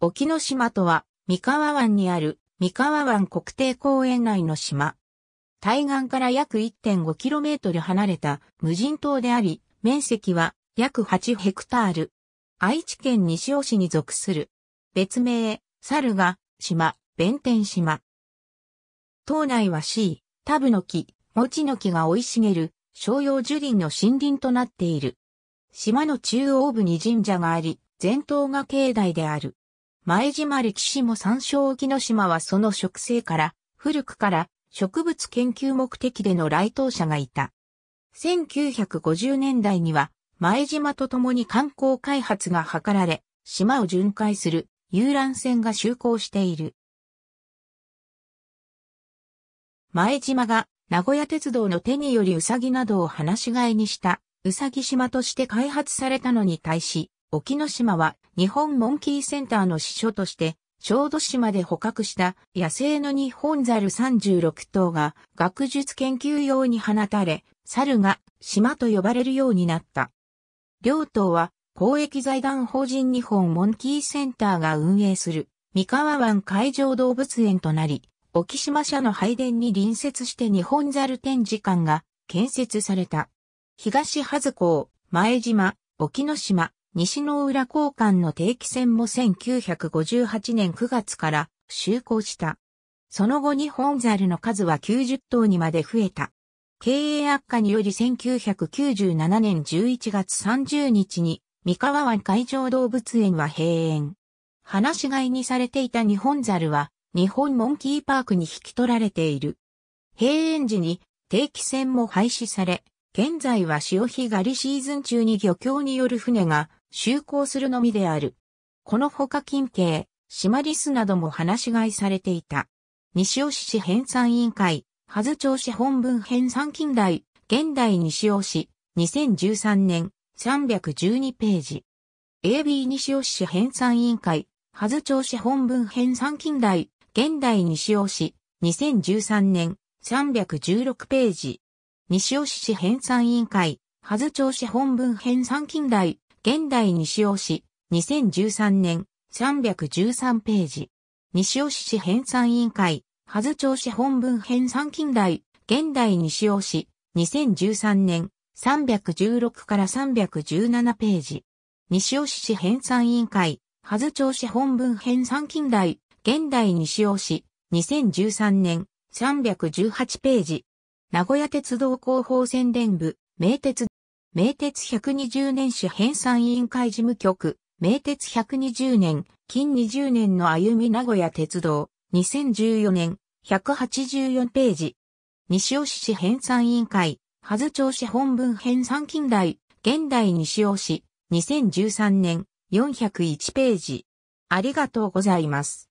沖ノ島とは、三河湾にある三河湾国定公園内の島。対岸から約 1.5km 離れた無人島であり、面積は約8ヘクタール。愛知県西尾市に属する。別名、猿が、島、弁天島。島内は C、タブの木、モチの木が生い茂る、商用樹林の森林となっている。島の中央部に神社があり、全島が境内である。前島歴史も山椒沖ノ島はその植生から、古くから植物研究目的での来島者がいた。1950年代には、前島と共に観光開発が図られ、島を巡回する遊覧船が就航している。前島が名古屋鉄道の手によりうさぎなどを放し飼いにしたうさぎ島として開発されたのに対し、沖ノ島は日本モンキーセンターの支所として、小豆島で捕獲した野生のニホンザル36頭が学術研究用に放たれ、猿が島と呼ばれるようになった。両島は公益財団法人日本モンキーセンターが運営する三河湾海上動物園となり、沖島社の拝殿に隣接してニホンザル展示館が建設された。東ずこ港、前島、沖ノ島、西の浦交換の定期船も1958年9月から就航した。その後日本猿の数は90頭にまで増えた。経営悪化により1997年11月30日に三河湾海上動物園は閉園。放し飼いにされていた日本猿は日本モンキーパークに引き取られている。閉園時に定期船も廃止され、現在は潮干狩りシーズン中に漁協による船が就航するのみである。この他近景、島リスなども話し飼いされていた。西尾市市編纂委員会、はず町市本文編纂近代、現代西尾市、2013年、312ページ。AB 西尾市編纂委員会、はず町市本文編纂近代、現代西尾市、2013年、316ページ。西尾市市編纂委員会、はず町市本文編纂近代、現代西尾市、2013年、313ページ。西尾市市編纂委員会、はず町市本文編纂近代、現代西尾市、2013年、316から317ページ。西尾市市編纂委員会、はず町市本文編纂近代、現代西尾市、2013年、318ページ。名古屋鉄道広報宣伝部、名鉄名鉄120年史編纂委員会事務局、名鉄120年、近20年の歩み名古屋鉄道、2014年、184ページ。西尾市編纂委員会、はず町市本文編纂近代、現代西尾市、2013年、401ページ。ありがとうございます。